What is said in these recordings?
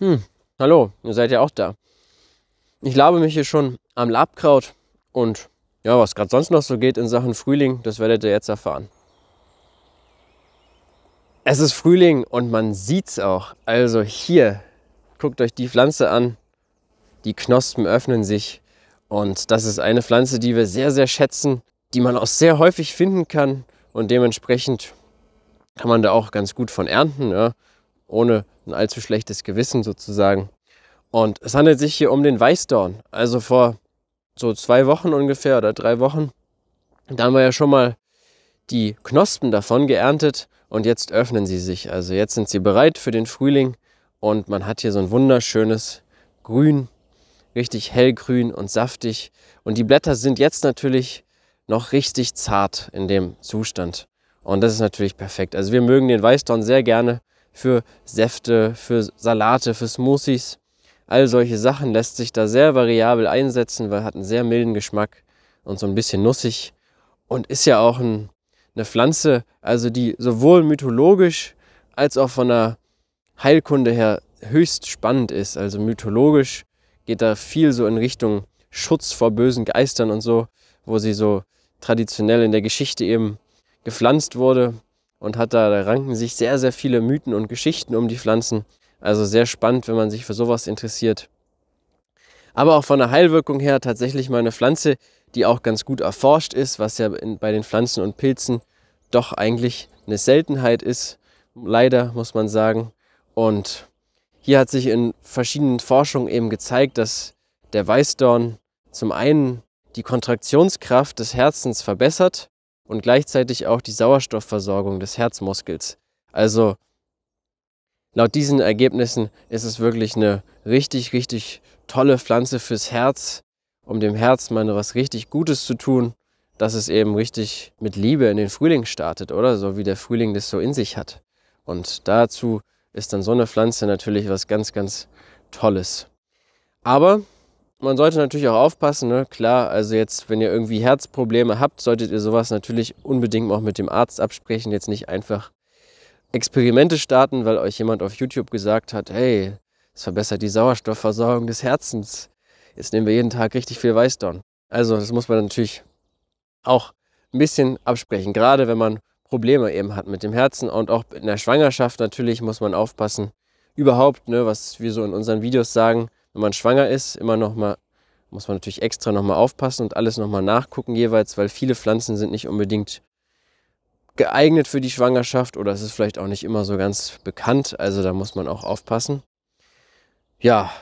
Hm, hallo, ihr seid ja auch da. Ich labe mich hier schon am Labkraut und ja, was gerade sonst noch so geht in Sachen Frühling, das werdet ihr jetzt erfahren. Es ist Frühling und man sieht's auch. Also hier, guckt euch die Pflanze an. Die Knospen öffnen sich und das ist eine Pflanze, die wir sehr, sehr schätzen, die man auch sehr häufig finden kann und dementsprechend kann man da auch ganz gut von ernten. Ja ohne ein allzu schlechtes Gewissen sozusagen. Und es handelt sich hier um den Weißdorn. Also vor so zwei Wochen ungefähr oder drei Wochen, da haben wir ja schon mal die Knospen davon geerntet und jetzt öffnen sie sich. Also jetzt sind sie bereit für den Frühling und man hat hier so ein wunderschönes Grün, richtig hellgrün und saftig. Und die Blätter sind jetzt natürlich noch richtig zart in dem Zustand. Und das ist natürlich perfekt. Also wir mögen den Weißdorn sehr gerne für Säfte, für Salate, für Smoothies. All solche Sachen lässt sich da sehr variabel einsetzen, weil hat einen sehr milden Geschmack und so ein bisschen nussig und ist ja auch ein, eine Pflanze, also die sowohl mythologisch als auch von der Heilkunde her höchst spannend ist. Also mythologisch geht da viel so in Richtung Schutz vor bösen Geistern und so, wo sie so traditionell in der Geschichte eben gepflanzt wurde und hat da, da ranken sich sehr, sehr viele Mythen und Geschichten um die Pflanzen. Also sehr spannend, wenn man sich für sowas interessiert. Aber auch von der Heilwirkung her tatsächlich mal eine Pflanze, die auch ganz gut erforscht ist, was ja in, bei den Pflanzen und Pilzen doch eigentlich eine Seltenheit ist. Leider muss man sagen. Und hier hat sich in verschiedenen Forschungen eben gezeigt, dass der Weißdorn zum einen die Kontraktionskraft des Herzens verbessert und gleichzeitig auch die Sauerstoffversorgung des Herzmuskels. Also laut diesen Ergebnissen ist es wirklich eine richtig, richtig tolle Pflanze fürs Herz, um dem Herz mal was richtig Gutes zu tun, dass es eben richtig mit Liebe in den Frühling startet, oder? So wie der Frühling das so in sich hat. Und dazu ist dann so eine Pflanze natürlich was ganz, ganz Tolles. Aber man sollte natürlich auch aufpassen, ne? klar, also jetzt, wenn ihr irgendwie Herzprobleme habt, solltet ihr sowas natürlich unbedingt auch mit dem Arzt absprechen, jetzt nicht einfach Experimente starten, weil euch jemand auf YouTube gesagt hat, hey, es verbessert die Sauerstoffversorgung des Herzens. Jetzt nehmen wir jeden Tag richtig viel Weißdorn. Also das muss man natürlich auch ein bisschen absprechen, gerade wenn man Probleme eben hat mit dem Herzen und auch in der Schwangerschaft natürlich muss man aufpassen. Überhaupt, ne, was wir so in unseren Videos sagen, wenn man schwanger ist, immer noch mal muss man natürlich extra nochmal aufpassen und alles nochmal nachgucken jeweils, weil viele Pflanzen sind nicht unbedingt geeignet für die Schwangerschaft oder es ist vielleicht auch nicht immer so ganz bekannt, also da muss man auch aufpassen. Ja,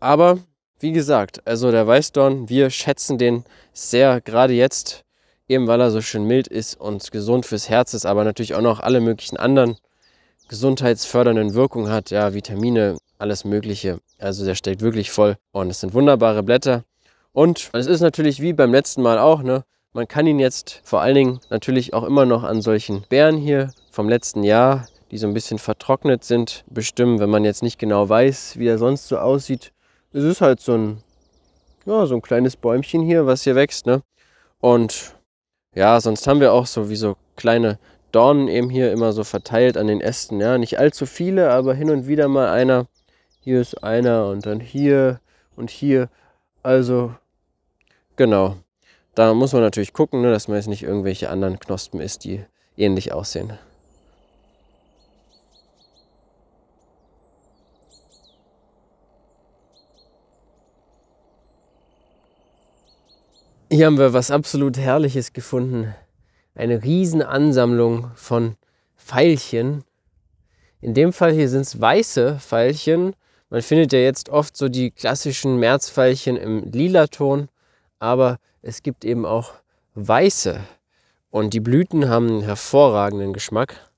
aber wie gesagt, also der Weißdorn, wir schätzen den sehr, gerade jetzt, eben weil er so schön mild ist und gesund fürs Herz ist, aber natürlich auch noch alle möglichen anderen gesundheitsfördernden Wirkung hat, ja, Vitamine, alles Mögliche. Also der steckt wirklich voll und es sind wunderbare Blätter. Und es ist natürlich wie beim letzten Mal auch, ne? Man kann ihn jetzt vor allen Dingen natürlich auch immer noch an solchen Beeren hier vom letzten Jahr, die so ein bisschen vertrocknet sind, bestimmen, wenn man jetzt nicht genau weiß, wie er sonst so aussieht. Es ist halt so ein, ja, so ein kleines Bäumchen hier, was hier wächst, ne? Und ja, sonst haben wir auch so wie so kleine Dornen eben hier immer so verteilt an den Ästen. Ja, nicht allzu viele, aber hin und wieder mal einer. Hier ist einer und dann hier und hier. Also, genau. Da muss man natürlich gucken, ne, dass man jetzt nicht irgendwelche anderen Knospen ist, die ähnlich aussehen. Hier haben wir was absolut Herrliches gefunden eine riesen Ansammlung von Pfeilchen. In dem Fall hier sind es weiße Pfeilchen. Man findet ja jetzt oft so die klassischen Märzpfeilchen im Lilaton, aber es gibt eben auch weiße. Und die Blüten haben einen hervorragenden Geschmack.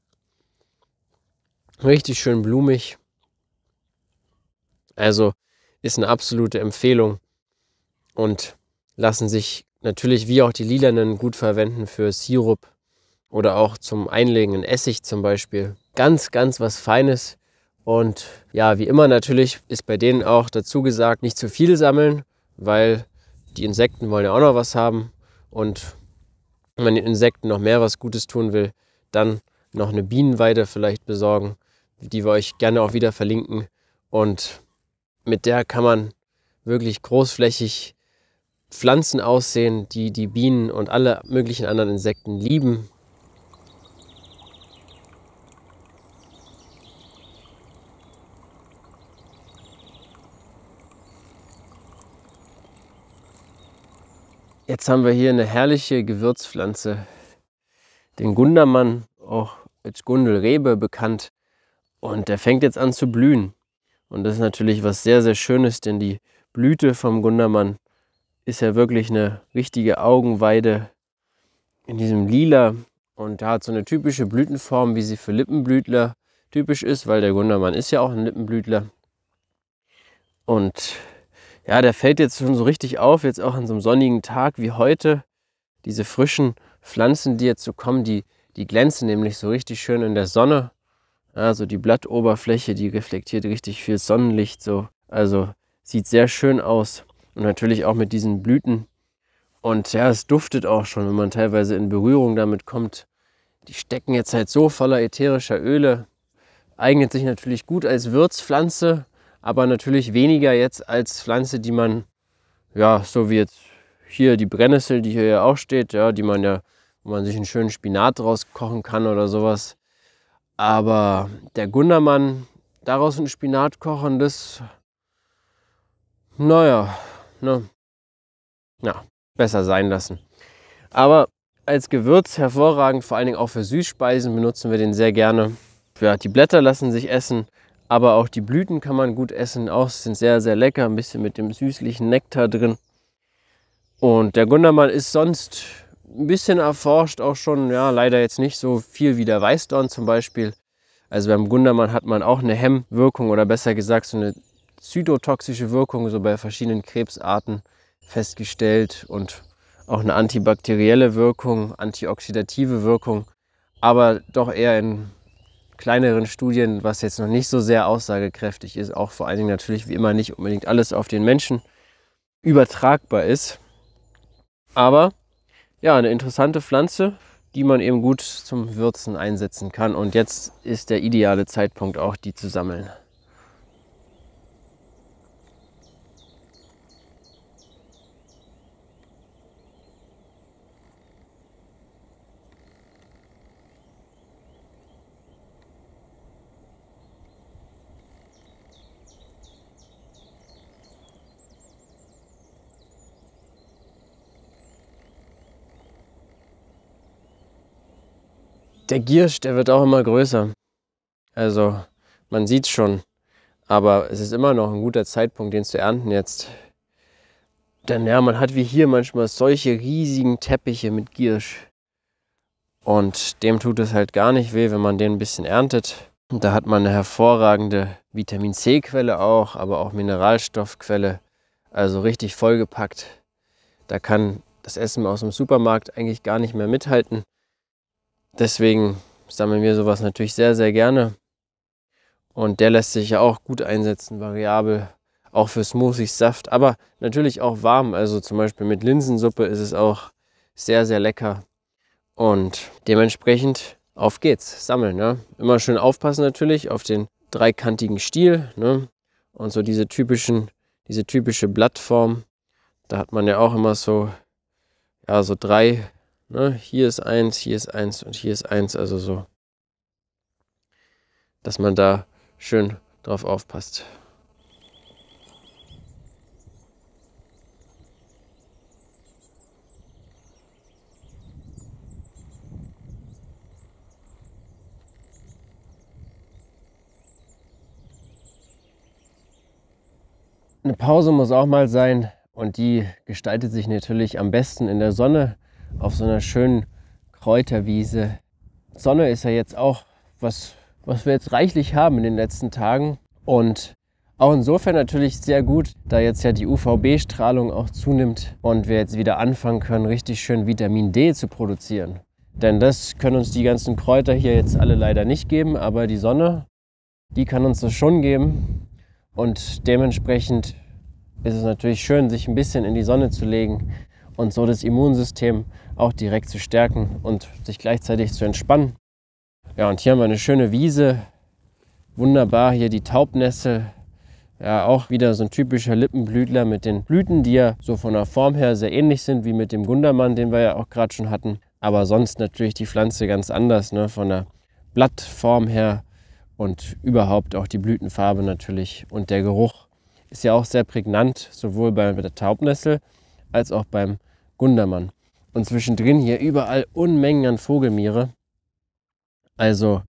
Richtig schön blumig. Also ist eine absolute Empfehlung und lassen sich natürlich wie auch die lilanen gut verwenden für Sirup oder auch zum Einlegen in Essig zum Beispiel. Ganz, ganz was Feines. Und ja, wie immer natürlich ist bei denen auch dazu gesagt, nicht zu viel sammeln, weil die Insekten wollen ja auch noch was haben. Und wenn man den Insekten noch mehr was Gutes tun will, dann noch eine Bienenweide vielleicht besorgen, die wir euch gerne auch wieder verlinken. Und mit der kann man wirklich großflächig Pflanzen aussehen, die die Bienen und alle möglichen anderen Insekten lieben. Jetzt haben wir hier eine herrliche Gewürzpflanze, den Gundermann, auch als Gundelrebe bekannt. Und der fängt jetzt an zu blühen. Und das ist natürlich was sehr, sehr Schönes, denn die Blüte vom Gundermann ist ja wirklich eine richtige Augenweide in diesem Lila und da hat so eine typische Blütenform, wie sie für Lippenblütler typisch ist, weil der Gundermann ist ja auch ein Lippenblütler. Und ja, der fällt jetzt schon so richtig auf, jetzt auch an so einem sonnigen Tag wie heute. Diese frischen Pflanzen, die jetzt so kommen, die, die glänzen nämlich so richtig schön in der Sonne. Also die Blattoberfläche, die reflektiert richtig viel Sonnenlicht so. Also sieht sehr schön aus. Und natürlich auch mit diesen Blüten. Und ja, es duftet auch schon, wenn man teilweise in Berührung damit kommt. Die stecken jetzt halt so voller ätherischer Öle. Eignet sich natürlich gut als Würzpflanze, aber natürlich weniger jetzt als Pflanze, die man, ja, so wie jetzt hier die Brennnessel, die hier ja auch steht, ja, die man ja, wo man sich einen schönen Spinat draus kochen kann oder sowas. Aber der Gundermann, daraus einen Spinat kochen, das, naja, ne? Ja, besser sein lassen. Aber als Gewürz hervorragend, vor allen Dingen auch für Süßspeisen benutzen wir den sehr gerne. Ja, die Blätter lassen sich essen, aber auch die Blüten kann man gut essen. Auch sind sehr, sehr lecker, ein bisschen mit dem süßlichen Nektar drin. Und der Gundermann ist sonst ein bisschen erforscht, auch schon, ja, leider jetzt nicht so viel wie der Weißdorn zum Beispiel. Also beim Gundermann hat man auch eine Hemmwirkung oder besser gesagt so eine zytotoxische Wirkung so bei verschiedenen Krebsarten festgestellt und auch eine antibakterielle Wirkung, antioxidative Wirkung, aber doch eher in kleineren Studien, was jetzt noch nicht so sehr aussagekräftig ist, auch vor allen Dingen natürlich wie immer nicht unbedingt alles auf den Menschen übertragbar ist. Aber ja, eine interessante Pflanze, die man eben gut zum Würzen einsetzen kann. Und jetzt ist der ideale Zeitpunkt auch, die zu sammeln. Der Giersch, der wird auch immer größer. Also man sieht schon. Aber es ist immer noch ein guter Zeitpunkt, den zu ernten jetzt. Denn ja, man hat wie hier manchmal solche riesigen Teppiche mit Giersch. Und dem tut es halt gar nicht weh, wenn man den ein bisschen erntet. Und da hat man eine hervorragende Vitamin C-Quelle auch, aber auch Mineralstoffquelle. Also richtig vollgepackt. Da kann das Essen aus dem Supermarkt eigentlich gar nicht mehr mithalten. Deswegen sammeln wir sowas natürlich sehr, sehr gerne. Und der lässt sich ja auch gut einsetzen, variabel, auch für Smoothies, Saft, aber natürlich auch warm. Also zum Beispiel mit Linsensuppe ist es auch sehr, sehr lecker. Und dementsprechend auf geht's, sammeln. Ne? Immer schön aufpassen natürlich auf den dreikantigen Stiel ne? und so diese typischen, diese typische Blattform. Da hat man ja auch immer so, ja, so drei Ne? Hier ist eins, hier ist eins und hier ist eins, also so. Dass man da schön drauf aufpasst. Eine Pause muss auch mal sein und die gestaltet sich natürlich am besten in der Sonne auf so einer schönen Kräuterwiese. Sonne ist ja jetzt auch, was, was wir jetzt reichlich haben in den letzten Tagen. Und auch insofern natürlich sehr gut, da jetzt ja die UVB-Strahlung auch zunimmt und wir jetzt wieder anfangen können, richtig schön Vitamin D zu produzieren. Denn das können uns die ganzen Kräuter hier jetzt alle leider nicht geben, aber die Sonne, die kann uns das schon geben. Und dementsprechend ist es natürlich schön, sich ein bisschen in die Sonne zu legen und so das Immunsystem auch direkt zu stärken und sich gleichzeitig zu entspannen. Ja, und hier haben wir eine schöne Wiese. Wunderbar hier die Taubnässe. Ja, auch wieder so ein typischer Lippenblütler mit den Blüten, die ja so von der Form her sehr ähnlich sind wie mit dem Gundermann, den wir ja auch gerade schon hatten. Aber sonst natürlich die Pflanze ganz anders, ne? von der Blattform her und überhaupt auch die Blütenfarbe natürlich und der Geruch ist ja auch sehr prägnant, sowohl bei der Taubnessel als auch beim Gundermann. Und zwischendrin hier überall Unmengen an Vogelmiere. Also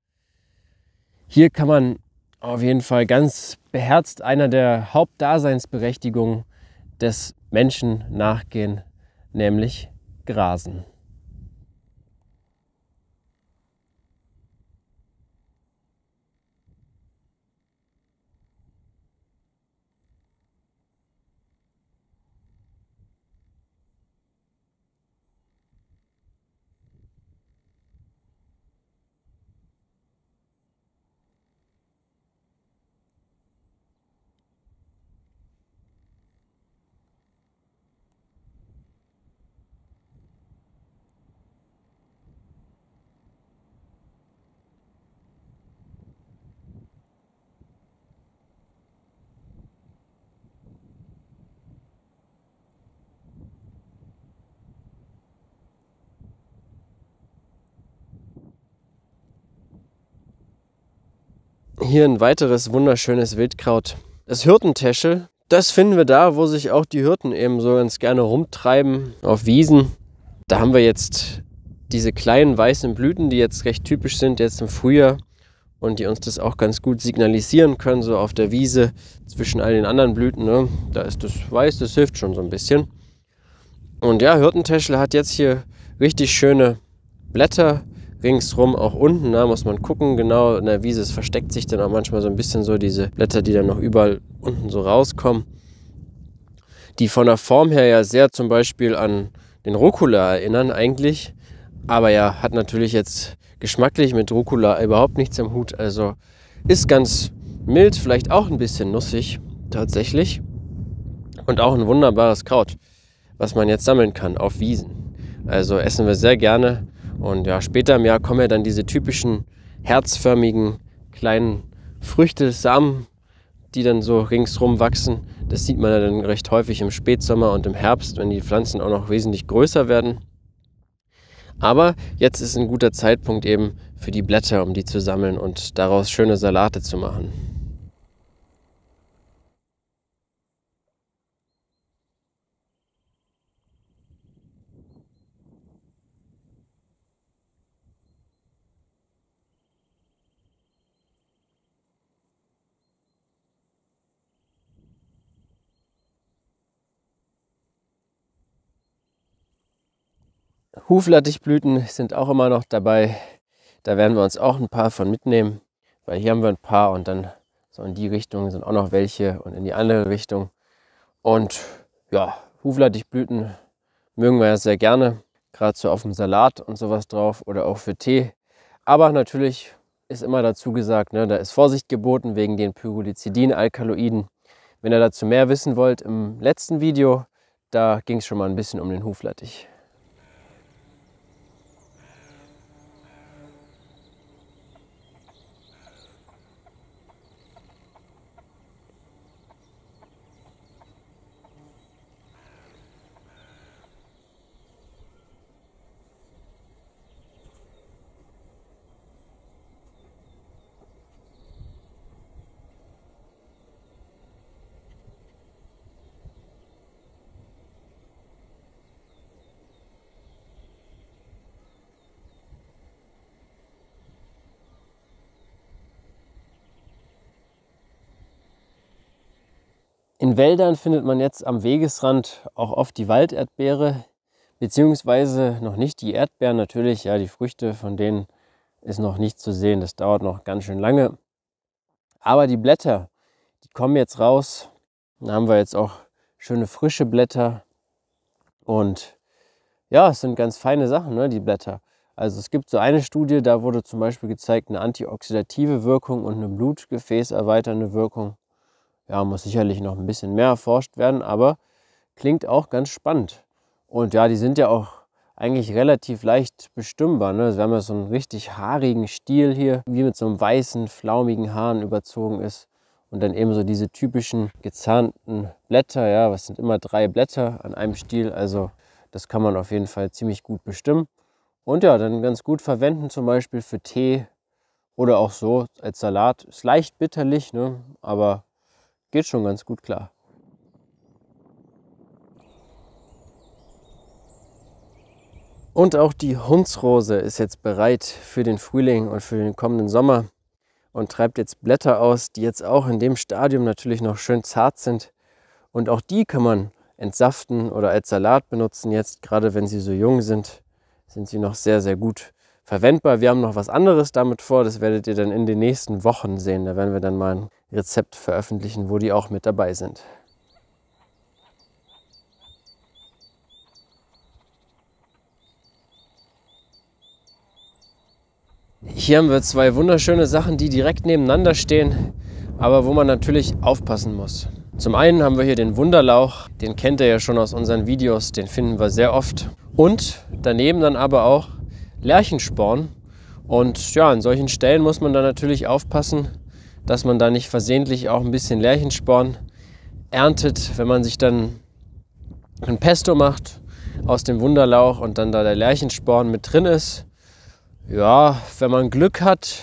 hier kann man auf jeden Fall ganz beherzt einer der Hauptdaseinsberechtigungen des Menschen nachgehen, nämlich Grasen. Hier ein weiteres wunderschönes Wildkraut. Das Hirtentäschel. Das finden wir da, wo sich auch die Hirten eben so ganz gerne rumtreiben, auf Wiesen. Da haben wir jetzt diese kleinen weißen Blüten, die jetzt recht typisch sind, jetzt im Frühjahr und die uns das auch ganz gut signalisieren können, so auf der Wiese zwischen all den anderen Blüten. Ne? Da ist das weiß, das hilft schon so ein bisschen. Und ja, Hirtentäschel hat jetzt hier richtig schöne Blätter, ringsrum, auch unten, da muss man gucken, genau in der Wiese, es versteckt sich dann auch manchmal so ein bisschen so diese Blätter, die dann noch überall unten so rauskommen, die von der Form her ja sehr zum Beispiel an den Rucola erinnern eigentlich, aber ja, hat natürlich jetzt geschmacklich mit Rucola überhaupt nichts im Hut, also ist ganz mild, vielleicht auch ein bisschen nussig tatsächlich und auch ein wunderbares Kraut, was man jetzt sammeln kann auf Wiesen. Also essen wir sehr gerne und ja, später im Jahr kommen ja dann diese typischen herzförmigen kleinen Früchte, Samen, die dann so ringsrum wachsen. Das sieht man ja dann recht häufig im Spätsommer und im Herbst, wenn die Pflanzen auch noch wesentlich größer werden. Aber jetzt ist ein guter Zeitpunkt eben für die Blätter, um die zu sammeln und daraus schöne Salate zu machen. Huflattichblüten sind auch immer noch dabei. Da werden wir uns auch ein paar von mitnehmen, weil hier haben wir ein paar und dann so in die Richtung sind auch noch welche und in die andere Richtung. Und ja, Huflattichblüten mögen wir ja sehr gerne, gerade so auf dem Salat und sowas drauf oder auch für Tee. Aber natürlich ist immer dazu gesagt, ne, da ist Vorsicht geboten wegen den Pyrolizidin-Alkaloiden. Wenn ihr dazu mehr wissen wollt, im letzten Video, da ging es schon mal ein bisschen um den Huflattich. In Wäldern findet man jetzt am Wegesrand auch oft die Walderdbeere, beziehungsweise noch nicht die Erdbeeren natürlich. Ja, die Früchte von denen ist noch nicht zu sehen. Das dauert noch ganz schön lange. Aber die Blätter, die kommen jetzt raus. Da haben wir jetzt auch schöne frische Blätter. Und ja, es sind ganz feine Sachen, ne, die Blätter. Also es gibt so eine Studie, da wurde zum Beispiel gezeigt eine antioxidative Wirkung und eine blutgefäßerweiternde Wirkung. Ja, muss sicherlich noch ein bisschen mehr erforscht werden, aber klingt auch ganz spannend. Und ja, die sind ja auch eigentlich relativ leicht bestimmbar. Ne? Also wir haben ja so einen richtig haarigen Stiel hier, wie mit so einem weißen, flaumigen Haaren überzogen ist. Und dann eben so diese typischen gezahnten Blätter, ja, was sind immer drei Blätter an einem Stiel. Also das kann man auf jeden Fall ziemlich gut bestimmen. Und ja, dann ganz gut verwenden, zum Beispiel für Tee oder auch so als Salat. Ist leicht bitterlich, ne? aber geht schon ganz gut klar. Und auch die Hundsrose ist jetzt bereit für den Frühling und für den kommenden Sommer und treibt jetzt Blätter aus, die jetzt auch in dem Stadium natürlich noch schön zart sind. Und auch die kann man entsaften oder als Salat benutzen jetzt, gerade wenn sie so jung sind, sind sie noch sehr, sehr gut verwendbar. Wir haben noch was anderes damit vor, das werdet ihr dann in den nächsten Wochen sehen. Da werden wir dann mal ein Rezept veröffentlichen, wo die auch mit dabei sind. Hier haben wir zwei wunderschöne Sachen, die direkt nebeneinander stehen, aber wo man natürlich aufpassen muss. Zum einen haben wir hier den Wunderlauch, den kennt ihr ja schon aus unseren Videos, den finden wir sehr oft. Und daneben dann aber auch Lerchensporn. Und ja, an solchen Stellen muss man dann natürlich aufpassen, dass man da nicht versehentlich auch ein bisschen Lerchensporn erntet, wenn man sich dann ein Pesto macht aus dem Wunderlauch und dann da der Lerchensporn mit drin ist. Ja, wenn man Glück hat,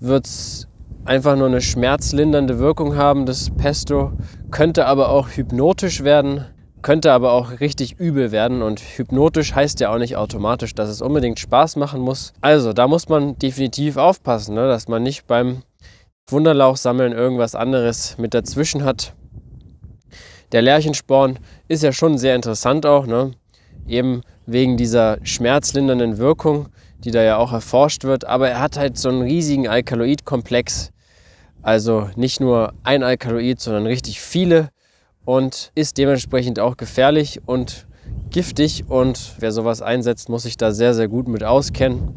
wird es einfach nur eine schmerzlindernde Wirkung haben. Das Pesto könnte aber auch hypnotisch werden könnte aber auch richtig übel werden und hypnotisch heißt ja auch nicht automatisch, dass es unbedingt Spaß machen muss. Also da muss man definitiv aufpassen, ne? dass man nicht beim Wunderlauchsammeln irgendwas anderes mit dazwischen hat. Der Lärchensporn ist ja schon sehr interessant auch, ne? eben wegen dieser schmerzlindernden Wirkung, die da ja auch erforscht wird, aber er hat halt so einen riesigen Alkaloidkomplex. Also nicht nur ein Alkaloid, sondern richtig viele und ist dementsprechend auch gefährlich und giftig. Und wer sowas einsetzt, muss sich da sehr, sehr gut mit auskennen.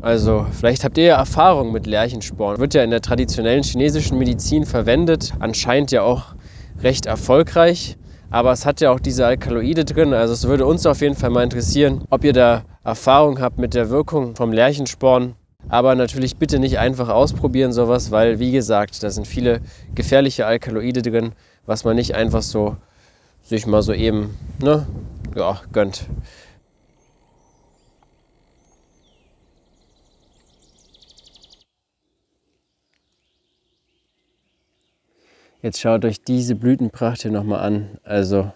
Also vielleicht habt ihr ja Erfahrung mit Lerchensporen. Wird ja in der traditionellen chinesischen Medizin verwendet, anscheinend ja auch recht erfolgreich. Aber es hat ja auch diese Alkaloide drin. Also es würde uns auf jeden Fall mal interessieren, ob ihr da Erfahrung habt mit der Wirkung vom Lerchensporn. Aber natürlich bitte nicht einfach ausprobieren sowas, weil wie gesagt, da sind viele gefährliche Alkaloide drin, was man nicht einfach so sich mal so eben, ne, ja, gönnt. Jetzt schaut euch diese Blütenpracht hier nochmal an. Also,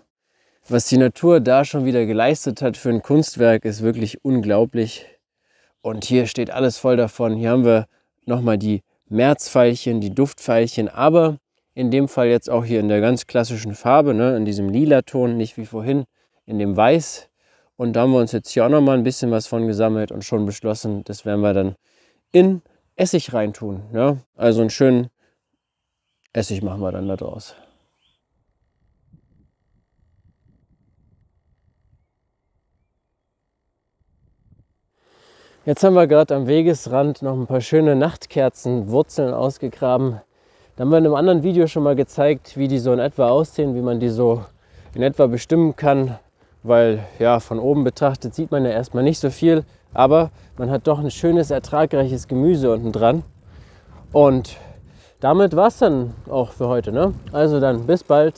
was die Natur da schon wieder geleistet hat für ein Kunstwerk, ist wirklich unglaublich. Und hier steht alles voll davon. Hier haben wir nochmal die Märzfeilchen, die Duftfeilchen, aber in dem Fall jetzt auch hier in der ganz klassischen Farbe, ne, in diesem lila Ton, nicht wie vorhin, in dem Weiß. Und da haben wir uns jetzt hier auch nochmal ein bisschen was von gesammelt und schon beschlossen, das werden wir dann in Essig reintun. Ne? Also einen schönen Essig machen wir dann da draus. Jetzt haben wir gerade am Wegesrand noch ein paar schöne Nachtkerzenwurzeln ausgegraben. Da haben wir in einem anderen Video schon mal gezeigt, wie die so in etwa aussehen, wie man die so in etwa bestimmen kann, weil ja von oben betrachtet sieht man ja erstmal nicht so viel, aber man hat doch ein schönes, ertragreiches Gemüse unten dran. Und damit war es dann auch für heute. Ne? Also dann bis bald.